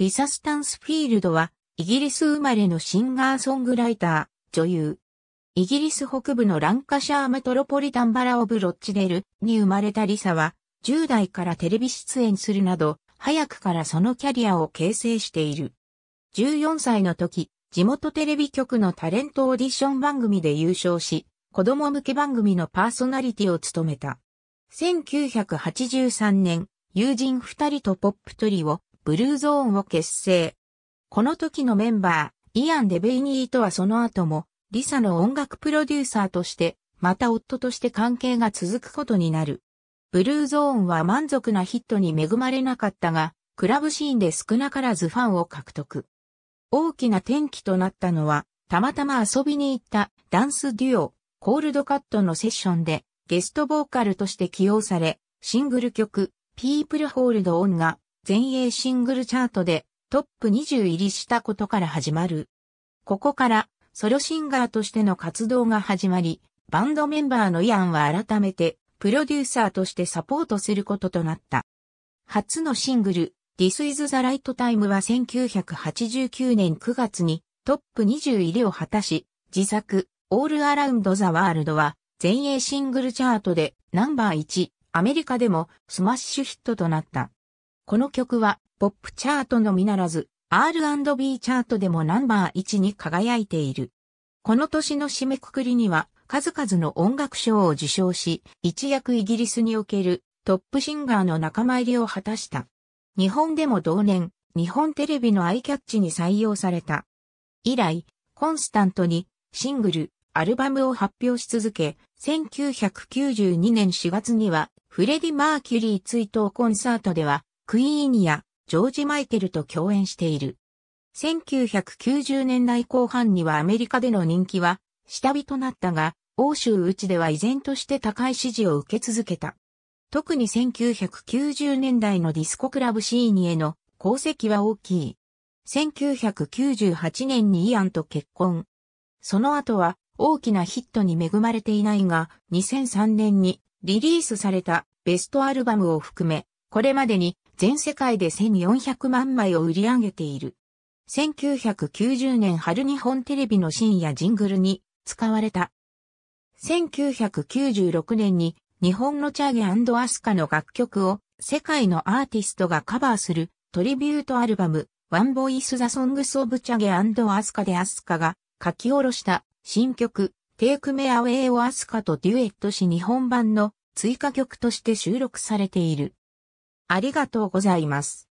リサ・スタンスフィールドは、イギリス生まれのシンガーソングライター、女優。イギリス北部のランカシャーメトロポリタンバラオブロッチデルに生まれたリサは、10代からテレビ出演するなど、早くからそのキャリアを形成している。14歳の時、地元テレビ局のタレントオーディション番組で優勝し、子供向け番組のパーソナリティを務めた。1983年、友人二人とポップトリオ、ブルーゾーンを結成。この時のメンバー、イアン・デベイニーとはその後も、リサの音楽プロデューサーとして、また夫として関係が続くことになる。ブルーゾーンは満足なヒットに恵まれなかったが、クラブシーンで少なからずファンを獲得。大きな転機となったのは、たまたま遊びに行ったダンスデュオ、コールドカットのセッションでゲストボーカルとして起用され、シングル曲、ピープルホールドオンが全英シングルチャートでトップ20入りしたことから始まる。ここからソロシンガーとしての活動が始まり、バンドメンバーのイアンは改めてプロデューサーとしてサポートすることとなった。初のシングル、This is the Right Time は1989年9月にトップ20入りを果たし、自作 All Around the World は全英シングルチャートでナンバー1、アメリカでもスマッシュヒットとなった。この曲は、ポップチャートのみならず、R&B チャートでもナンバー1に輝いている。この年の締めくくりには、数々の音楽賞を受賞し、一躍イギリスにおけるトップシンガーの仲間入りを果たした。日本でも同年、日本テレビのアイキャッチに採用された。以来、コンスタントにシングル、アルバムを発表し続け、1992年4月にはフレディ・マーキュリー追悼コンサートではクイーニやジョージ・マイケルと共演している。1990年代後半にはアメリカでの人気は下火となったが、欧州内では依然として高い支持を受け続けた。特に1990年代のディスコクラブシーニへの功績は大きい。1998年にイアンと結婚。その後は大きなヒットに恵まれていないが、2003年にリリースされたベストアルバムを含め、これまでに全世界で1400万枚を売り上げている。1990年春日本テレビの深夜ジングルに使われた。1996年に日本のチャゲアスカの楽曲を世界のアーティストがカバーするトリビュートアルバムワンボイス・ザ・ソングス・オブ・チャゲアスカでアスカが書き下ろした新曲テイクメアウェイをアスカとデュエットし日本版の追加曲として収録されている。ありがとうございます。